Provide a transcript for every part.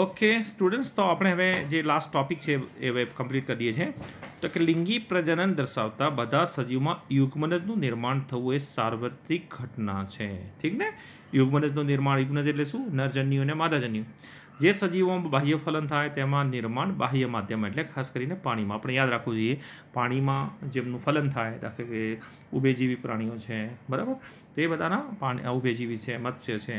okay students તો આપણે હવે જે લાસ્ટ ટોપિક છે એ હવે કમ્પ્લીટ કરી છીએ તો કે લિંગી પ્રજનન દર્શાવતા બધા સજીવમાં યુગ્મનજનું નિર્માણ થવું એ સાર્વત્રિક ઘટના છે ઠીક ને યુગ્મનજનું નિર્માણ યુગ્મનજ એટલે શું નરજન્યુ અને માદાજન્યુ જે સજીવોમાં બાહ્ય ફલન થાય તેમાં નિર્માણ બાહ્ય માધ્યમ એટલે ખાસ કરીને પાણીમાં આપણે યાદ રાખવું જોઈએ પાણીમાં જેમનું ફલન થાય દાખલે કે ઉભયજીવી પ્રાણીઓ છે બરાબર તો એ બધાના પાણી ઉભયજીવી છે મત્સ્ય છે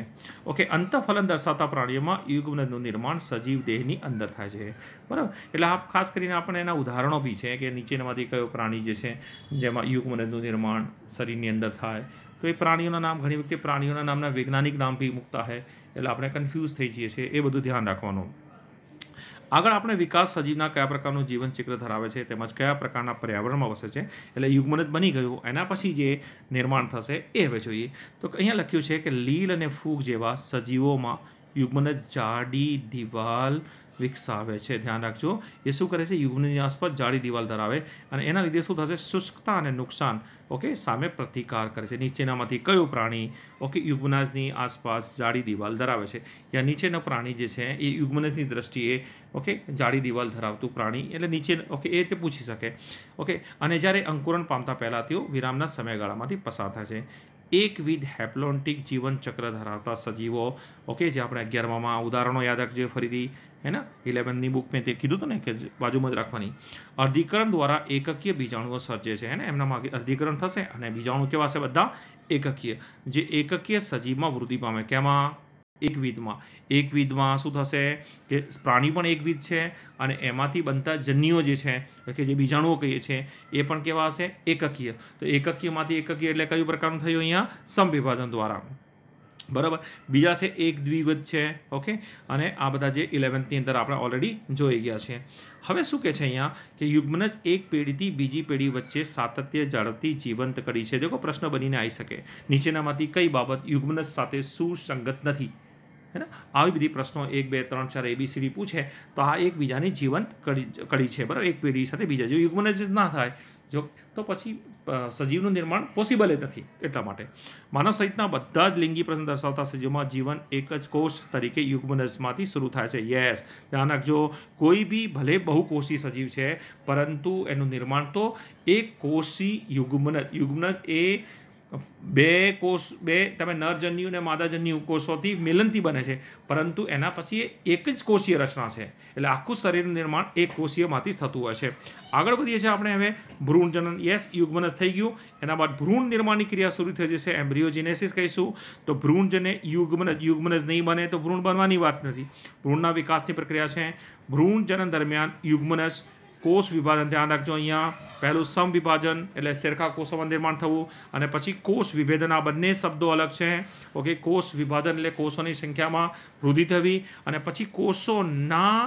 ઓકે અંતફલન દર્શાવતા પ્રાણીઓમાં યુગમનદનું નિર્માણ સજીવ દેહની અંદર થાય છે બરાબર એટલે આ ખાસ કરીને આપણે એના ઉદાહરણો બી છે કે નીચેનામાંથી કયો પ્રાણી જે છે જેમાં યુગમનદનું નિર્માણ શરીરની અંદર થાય તો એ પ્રાણીઓના નામ ઘણી વખતે પ્રાણીઓના નામના વૈજ્ઞાનિક નામ બી મૂકતા હોય એટલે આપણે કન્ફ્યુઝ થઈ જઈએ છીએ એ બધું ધ્યાન રાખવાનું આગળ આપણે વિકાસ સજીવના કયા પ્રકારનું જીવનચક્ર ધરાવે છે તેમજ કયા પ્રકારના પર્યાવરણમાં વસે છે એટલે યુગ્મન જ બની ગયું એના પછી જે નિર્માણ થશે એ હવે જોઈએ તો અહીંયા લખ્યું છે કે લીલ અને ફૂગ જેવા સજીવોમાં યુગ્મન જાડી દિવાલ વિકસાવે છે ધ્યાન રાખજો એ શું કરે છે યુગ્મની આસપાસ જાડી દિવાલ ધરાવે અને એના લીધે શું થશે શુષ્કતા અને નુકસાન ઓકે સામે પ્રતિકાર કરે છે નીચેનામાંથી કયું પ્રાણી ઓકે યુગ્મનાજની આસપાસ જાડી દિવાલ ધરાવે છે યા નીચેનો પ્રાણી જે છે એ યુગ્મનાજની દ્રષ્ટિએ ઓકે જાડી દિવાલ ધરાવતું પ્રાણી એટલે નીચે ઓકે એ રીતે પૂછી શકે ઓકે અને જ્યારે અંકુરણ પામતા પહેલાં તેઓ વિરામના સમયગાળામાંથી પસાર થાય છે એકવિધ હેપ્લોન્ટિક જીવનચક્ર ધરાવતા સજીવો ઓકે જે આપણે અગિયારમાં ઉદાહરણો યાદ રાખજો ફરીથી है ना ઇલેવનની બુક મેં તે કીધું હતું ને કે બાજુમાં જ રાખવાની અર્ધિકરણ દ્વારા એકકીય બીજાણુઓ સર્જે છે હે ને એમનામાં અર્ધિકરણ થશે અને બીજાણુ કેવા છે બધા એકકીય જે એકકીય સજીવમાં વૃદ્ધિ પામે કેમાં એકવિધમાં એકવિધમાં શું થશે કે પ્રાણી પણ એકવિધ છે અને એમાંથી બનતા જન્યુઓ જે છે કે જે બીજાણુઓ કહીએ છીએ એ પણ કેવા હશે એકકીય તો એકકીયમાંથી એકકીય એટલે કયું પ્રકારનું થયું અહીંયા સમવિભાજન દ્વારા બરાબર બીજા છે એક દ્વિવધ છે ઓકે અને આ બધા જે ઇલેવન્થની અંદર આપણે ઓલરેડી જોઈ ગયા છે હવે શું કહે છે અહીંયા કે યુગ્મન જ એક પેઢીથી બીજી પેઢી વચ્ચે સાતત્ય જાળવતી જીવંત કડી છે દેખો પ્રશ્ન બનીને આવી શકે નીચેનામાંથી કઈ બાબત યુગ્મનજ સાથે સુસંગત નથી હે ને આવી બધી પ્રશ્નો એક બે ત્રણ ચાર એબીસીડી પૂછે તો આ એકબીજાની જીવંત કડી કડી છે બરાબર એક પેઢી સાથે બીજા જો જ ના થાય જો તો પછી સજીવનું નિર્માણ પોસિબલ જ નથી એટલા માટે માનવ સહિતના બધા જ લિંગી પ્રસંગ દર્શાવતા સજીવમાં જીવન એક જ કોષ તરીકે યુગ્મનસમાંથી શરૂ થાય છે યસ ધ્યાન રાખજો કોઈ બી ભલે બહુકોષી સજીવ છે પરંતુ એનું નિર્માણ તો એક કોષી યુગ્મનજ યુગ્મનજ એ બે કોષ બે તમે નરજન્યુ અને માદાજન્યુ કોષોથી મિલનથી બને છે પરંતુ એના પછી એક જ કોષીય રચના છે એટલે આખું શરીરનું નિર્માણ એક કોષીયમાંથી થતું હોય છે આગળ વધીએ છીએ આપણે હવે ભ્રૂણજનન યસ યુગ્મનસ થઈ ગયું એના બાદ ભ્રૂણ નિર્માણની ક્રિયા શરૂ થઈ જશે એમ્બ્રિયોજિનેસિસ કહીશું તો ભ્રૂણ જને યુગ્મન યુગ્મનજ નહીં બને તો ભ્રૂણ બનવાની વાત નથી ભ્રૂણના વિકાસની પ્રક્રિયા છે ભ્રૂણજનન દરમિયાન યુગ્મનસ કોષ વિભાજન ધ્યાન રાખજો અહીંયા પહેલું સમ વિભાજન એટલે શેરખા કોષોમાં નિર્માણ થવું અને પછી કોષ વિભેદન આ બંને શબ્દો અલગ છે ઓકે કોષ વિભાજન એટલે કોષોની સંખ્યામાં વૃદ્ધિ થવી અને પછી કોષોના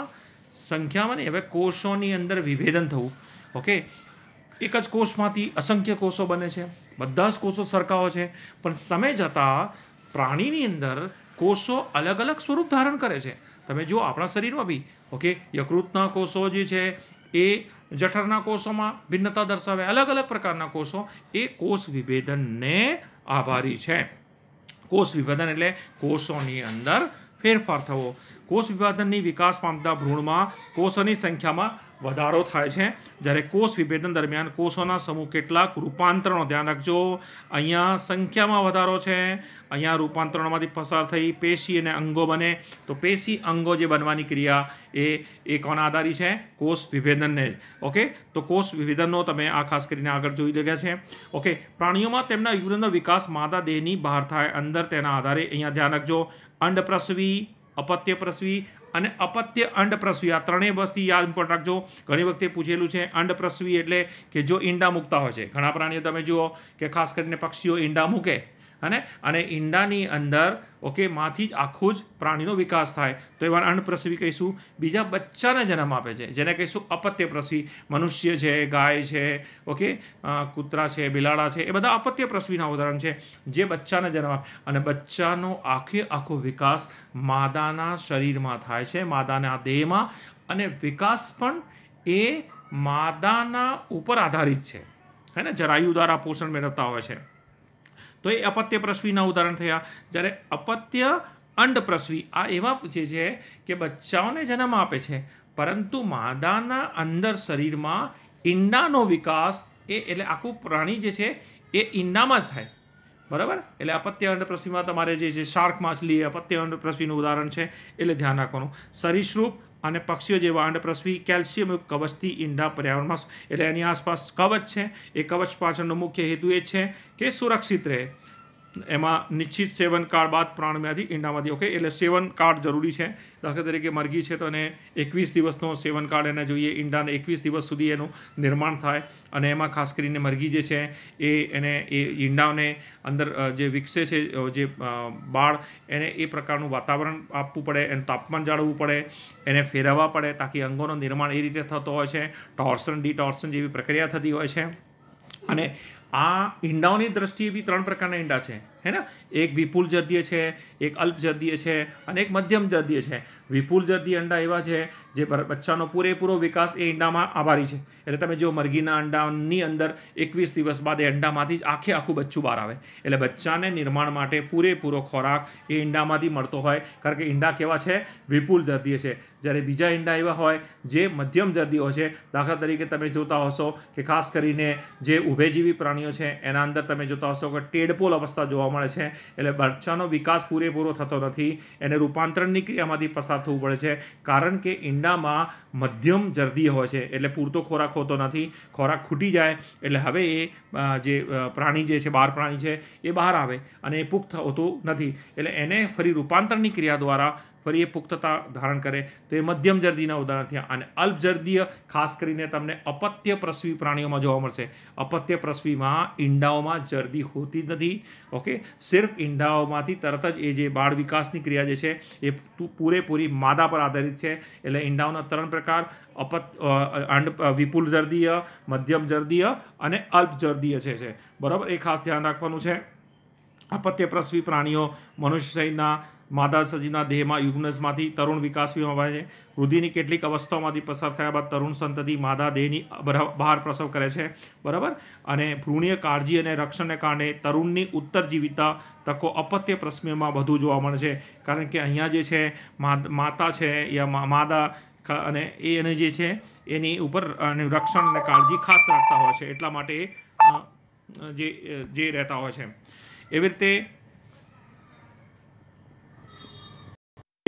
સંખ્યામાં નહીં હવે કોષોની અંદર વિભેદન થવું ઓકે એક જ કોષમાંથી અસંખ્ય કોષો બને છે બધા જ કોષો સરખાઓ છે પણ સમય જતાં પ્રાણીની અંદર કોષો અલગ અલગ સ્વરૂપ ધારણ કરે છે તમે જુઓ આપણા શરીરમાં બી ઓકે યકૃતના કોષો જે છે એ જઠરના કોષોમાં ભિન્નતા દર્શાવે અલગ અલગ પ્રકારના કોષો એ કોષ વિભેદનને આભારી છે કોષ વિભેદન એટલે કોષોની અંદર ફેરફાર થવો કોષ વિભાજનની વિકાસ પામતા ભ્રૂણમાં કોષોની સંખ્યામાં વધારો થાય છે જ્યારે કોષ વિભેદન દરમિયાન કોષોના સમૂહ કેટલાક રૂપાંતરણો ધ્યાન રાખજો અહીંયા સંખ્યામાં વધારો છે અહીંયા રૂપાંતરણોમાંથી પસાર થઈ પેશી અને અંગો બને તો પેશી અંગો જે બનવાની ક્રિયા એ એ કોના આધારી છે કોષ વિભેદનને જ ઓકે તો કોષ વિભેદનનો તમે આ ખાસ કરીને આગળ જોઈ રહ્યા છે ઓકે પ્રાણીઓમાં તેમના યુરનનો વિકાસ માદા દેહની બહાર થાય અંદર તેના આધારે અહીંયા ધ્યાન રાખજો અંડપ્રસવી અપત્યપ્રસવી અને અપત્ય અંડપ્રસવી આ ત્રણેય વસ્તુ યાદ ઇમ્પોર્ટ રાખજો ઘણી વખતે પૂછેલું છે અંડપ્રસવી એટલે કે જો ઈંડા મૂકતા હોય છે ઘણા પ્રાણીઓ તમે જુઓ કે ખાસ કરીને પક્ષીઓ ઈંડા મૂકે અને અને ઈંડાની અંદર ઓકે માંથી જ આખું જ પ્રાણીનો વિકાસ થાય તો એવા અન્નપ્રસવી કહીશું બીજા બચ્ચાને જન્મ આપે છે જેને કહીશું અપત્યપ્રસવી મનુષ્ય છે ગાય છે ઓકે કૂતરા છે બિલાડા છે એ બધા અપત્યપ્રસવીના ઉદાહરણ છે જે બચ્ચાને જન્મ આપે અને બચ્ચાનો આખે આખો વિકાસ માદાના શરીરમાં થાય છે માદાના દેહમાં અને વિકાસ પણ એ માદાના ઉપર આધારિત છે હે ને જરાયુ દ્વારા પોષણ મેળવતા હોય છે તો એ અપત્ય પ્રસવીના ઉદાહરણ થયા જ્યારે અપત્ય અંડ પ્રસવી આ એવા જે છે કે બચ્ચાઓને જન્મ આપે છે પરંતુ માદાના અંદર શરીરમાં ઈંડાનો વિકાસ એ એટલે આખું પ્રાણી જે છે એ ઈંડામાં જ થાય બરાબર એટલે અપત્ય અંડ પ્રસવીમાં તમારે જે છે શાર્ક માછલી અપત્ય અંડ પ્રસવીનું ઉદાહરણ છે એટલે ધ્યાન રાખવાનું સરીસૃપ અને પક્ષીઓ જેવા અંડપ્રસવી કેલ્શિયમયુક્ત કવચથી ઈંડા પર્યાવરણમાં એટલે એની આસપાસ કવચ છે એ કવચ પાછળનો મુખ્ય હેતુ એ છે કે સુરક્ષિત રહે એમાં નિશ્ચિત સેવન કાર્ડ બાદ પ્રાણમાંથી ઈંડામાંથી ઓકે એટલે સેવન કાર્ડ જરૂરી છે દાખલા તરીકે મરઘી છે તો એને એકવીસ દિવસનો સેવન કાર્ડ એને જોઈએ ઈંડાને એકવીસ દિવસ સુધી એનું નિર્માણ થાય અને એમાં ખાસ કરીને મરઘી જે છે એ એને એ ઈંડાને અંદર જે વિકસે છે જે બાળ એને એ પ્રકારનું વાતાવરણ આપવું પડે એને તાપમાન જાળવવું પડે એને ફેરવવા પડે તાકી અંગોનું નિર્માણ એ રીતે થતો હોય છે ટોર્સન ડી ટોર્સન જેવી પ્રક્રિયા થતી હોય છે અને આ ઈંડાઓની દ્રષ્ટિએ બી ત્રણ પ્રકારના ઈંડા છે હે ને એક વિપુલ જર્દીય છે એક અલ્પ જર્દીય છે અને એક મધ્યમ જર્દીય છે વિપુલ જર્દી અંડા એવા છે જે બચ્ચાનો પૂરેપૂરો વિકાસ એ ઈંડામાં આભારી છે એટલે તમે જો મરઘીના અંડાની અંદર એકવીસ દિવસ બાદ એ અંડામાંથી જ આખે આખું બચ્ચું બહાર આવે એટલે બચ્ચાને નિર્માણ માટે પૂરેપૂરો ખોરાક એ ઈંડામાંથી મળતો હોય કારણ કે ઈંડા કેવા છે વિપુલ જર્દીય છે જ્યારે બીજા ઈંડા એવા હોય જે મધ્યમ જર્દીઓ છે દાખલા તરીકે તમે જોતા હશો કે ખાસ કરીને જે ઉભયજીવી પ્રાણીઓ છે એના અંદર તમે જોતા હશો કે ટેડપોલ અવસ્થા જોવા મળે છે એટલે બચ્ચાનો વિકાસ પૂરેપૂરો થતો નથી એને રૂપાંતરણની ક્રિયામાંથી પસાર થવું પડે છે કારણ કે ઈંડામાં મધ્યમ જર્દી હોય છે એટલે પૂરતો ખોરાક હોતો નથી ખોરાક ખૂટી જાય એટલે હવે એ જે પ્રાણી જે છે બાર પ્રાણી છે એ બહાર આવે અને એ પુખ્ત હોતું નથી એટલે એને ફરી રૂપાંતરણની ક્રિયા દ્વારા ફરી એ પુખ્તતા ધારણ કરે તો એ મધ્યમ જર્દીના ઉદાહરણ થયા અને અલ્પ જર્દીય ખાસ કરીને તમને અપત્ય પ્રસવી પ્રાણીઓમાં જોવા મળશે અપત્ય પ્રસવીમાં ઈંડાઓમાં જર્દી હોતી જ નથી ઓકે સિર્ફ ઈંડાઓમાંથી તરત જ એ જે બાળ વિકાસની ક્રિયા જે છે એ પૂરેપૂરી માદા પર આધારિત છે એટલે ઈંડાઓના ત્રણ પ્રકાર અપત અંડ વિપુલ જર્દીય મધ્યમ જર્દીય અને અલ્પ જર્દીય છે બરાબર એ ખાસ ધ્યાન રાખવાનું છે અપત્ય પ્રસવી પ્રાણીઓ મનુષ્ય સહિતના માદા સજીના દેહમાં યુગ્નસમાંથી તરુણ વિકાસવી છે વૃદ્ધિની કેટલીક અવસ્થાઓમાંથી પસાર થયા બાદ તરુણ સંતતિ માદા દેહની બહાર પ્રસવ કરે છે બરાબર અને ભ્રૂણીય કાળજી અને રક્ષણને કારણે તરુણની ઉત્તર જીવિતા તકો અપત્ય પ્રશ્નમાં વધુ જોવા મળે છે કારણ કે અહીંયા જે છે માતા છે યા માદા અને એને જે છે એની ઉપર રક્ષણ અને કાળજી ખાસ રાખતા હોય છે એટલા માટે જે રહેતા હોય છે એવી રીતે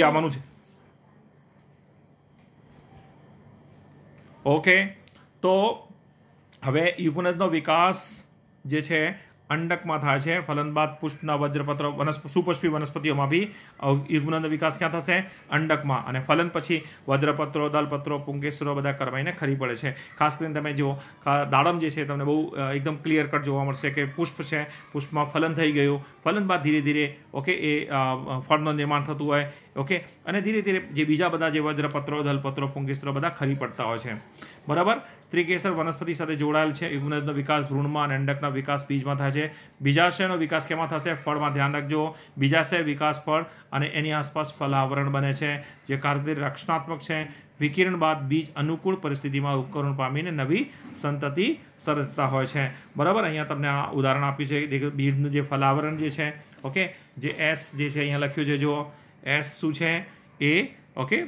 આવવાનું છે ઓકે તો હવે યુગુનજનો વિકાસ જે છે અંડકમાં થાય છે ફલન બાદ પુષ્પના વજ્રપત્ર વનસ્પ સુપુષ્પી વનસ્પતિઓમાં બી યુગ્મનો વિકાસ ક્યાં થશે અંડકમાં અને ફલન પછી વજ્રપત્રો દલપત્રો પુંકેસરો બધા કરવાઈને ખરી પડે છે ખાસ કરીને તમે જુઓ દાડમ જે છે તમને બહુ એકદમ ક્લિયર કટ જોવા મળશે કે પુષ્પ છે પુષ્પમાં ફલન થઈ ગયું ફલન બાદ ધીરે ધીરે ઓકે એ ફળનું નિર્માણ થતું હોય ઓકે અને ધીરે ધીરે જે બીજા બધા જે વજ્રપત્રો દલપત્રો પુંકેસરો બધા ખરી પડતા હોય છે બરાબર ત્રિકેસર વનસ્પતિ સાથે જોડાયેલ છે યુગનજનો વિકાસ ભ્રૂણમાં અને અંડકના વિકાસ બીજમાં થાય છે બીજાશયનો વિકાસ કેમાં થશે ફળમાં ધ્યાન રાખજો બીજાશય વિકાસ ફળ અને એની આસપાસ ફલાવરણ બને છે જે કાર્યરી રક્ષણાત્મક છે વિકિરણ બાદ બીજ અનુકૂળ પરિસ્થિતિમાં ઉપકરણ પામીને નવી સંતતિ સર્જતા હોય છે બરાબર અહીંયા તમને આ ઉદાહરણ આપ્યું છે બીજનું જે ફલાવરણ જે છે ઓકે જે એસ જે છે અહીંયા લખ્યું છે જો એસ શું છે એ ઓકે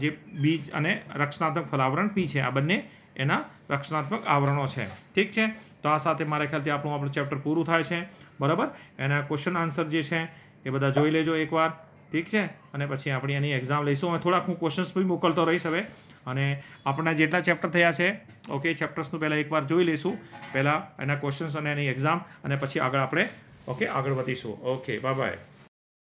જે બીજ અને રક્ષણાત્મક ફલાવરણ પી છે આ બંને એના રક્ષણાત્મક આવરણો છે ઠીક છે તો આ સાથે મારા ખ્યાલથી આપણું આપણું ચેપ્ટર પૂરું થાય છે બરાબર એના ક્વેશ્ચન આન્સર જે છે એ બધા જોઈ લેજો એકવાર ઠીક છે અને પછી આપણે એની એક્ઝામ લઈશું અને થોડાક હું ક્વેશ્ચન્સ બી મોકલતો રહીશ હવે અને આપણા જેટલા ચેપ્ટર થયા છે ઓકે ચેપ્ટર્સનું પહેલાં એકવાર જોઈ લઈશું પહેલાં એના ક્વેશ્ચન્સ અને એની એક્ઝામ અને પછી આગળ આપણે ઓકે આગળ વધીશું ઓકે બાય બાય